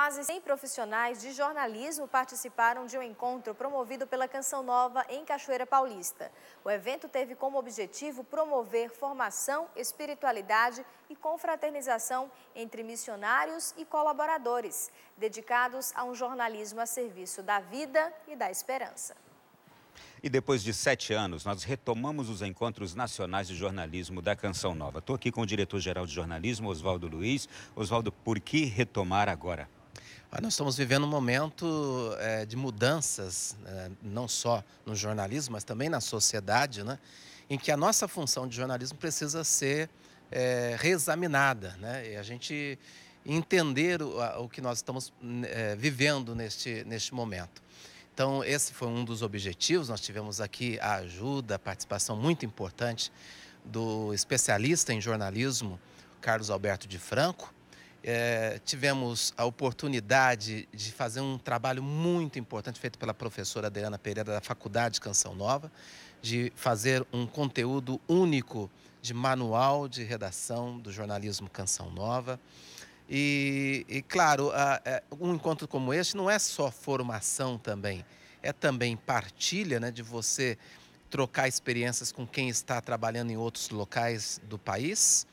Quase 100 profissionais de jornalismo participaram de um encontro promovido pela Canção Nova em Cachoeira Paulista. O evento teve como objetivo promover formação, espiritualidade e confraternização entre missionários e colaboradores, dedicados a um jornalismo a serviço da vida e da esperança. E depois de sete anos, nós retomamos os encontros nacionais de jornalismo da Canção Nova. Estou aqui com o diretor-geral de jornalismo, Oswaldo Luiz. Oswaldo, por que retomar agora? Nós estamos vivendo um momento é, de mudanças, eh, não só no jornalismo, mas também na sociedade, né? em que a nossa função de jornalismo precisa ser é, reexaminada. Né? E a gente entender o, o que nós estamos é, vivendo neste, neste momento. Então, esse foi um dos objetivos. Nós tivemos aqui a ajuda, a participação muito importante do especialista em jornalismo, Carlos Alberto de Franco, é, tivemos a oportunidade de fazer um trabalho muito importante feito pela professora Adriana Pereira da Faculdade Canção Nova, de fazer um conteúdo único de manual de redação do jornalismo Canção Nova. E, e claro, a, a, é, um encontro como este não é só formação também, é também partilha né, de você trocar experiências com quem está trabalhando em outros locais do país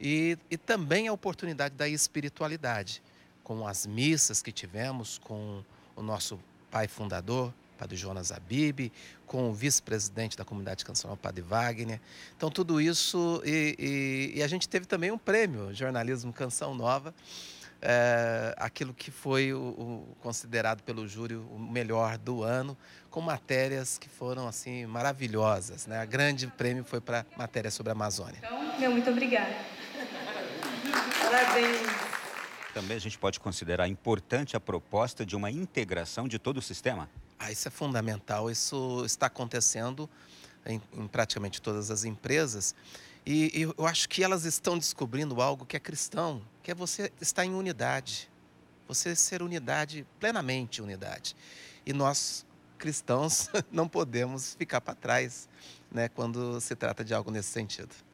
e, e também a oportunidade da espiritualidade, com as missas que tivemos com o nosso pai fundador, Padre Jonas Abib, com o vice-presidente da comunidade cancional, Padre Wagner. Então, tudo isso. E, e, e, a gente teve também um prêmio, Jornalismo Canção Nova, é, aquilo que foi o, o, considerado pelo júri o melhor do ano, com matérias que foram assim maravilhosas. Né? O grande prêmio foi para matéria sobre a Amazônia. Então, meu muito obrigada. Parabéns. Também a gente pode considerar importante a proposta de uma integração de todo o sistema? Ah, isso é fundamental. Isso está acontecendo em, em praticamente todas as empresas. E, e eu acho que elas estão descobrindo algo que é cristão, que é você estar em unidade. Você ser unidade, plenamente unidade. E nós, cristãos, não podemos ficar para trás né, quando se trata de algo nesse sentido.